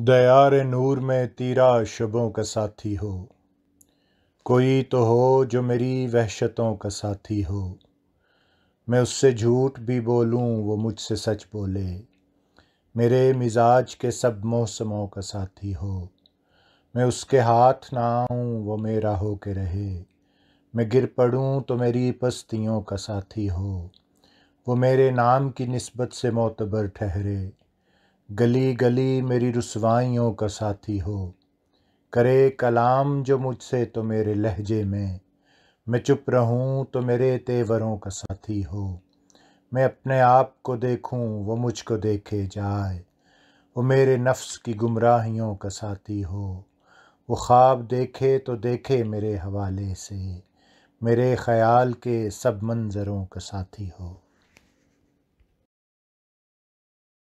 दयार नूर में तीरा शबों का साथी हो कोई तो हो जो मेरी वहशतों का साथी हो मैं उससे झूठ भी बोलूं वो मुझसे सच बोले मेरे मिजाज के सब मौसमों का साथी हो मैं उसके हाथ ना आऊँ वो मेरा हो के रहे मैं गिर पड़ूँ तो मेरी पस्तियों का साथी हो वो मेरे नाम की नस्बत से मोतबर ठहरे गली गली मेरी रसवाइयों का साथी हो करे कलाम जो मुझसे तो मेरे लहजे में मैं चुप रहूं तो मेरे तेवरों का साथी हो मैं अपने आप को देखूं वो मुझको देखे जाए वो मेरे नफ्स की गुमराहियों का साथी हो वो ख्वाब देखे तो देखे मेरे हवाले से मेरे ख्याल के सब मंज़रों का साथी हो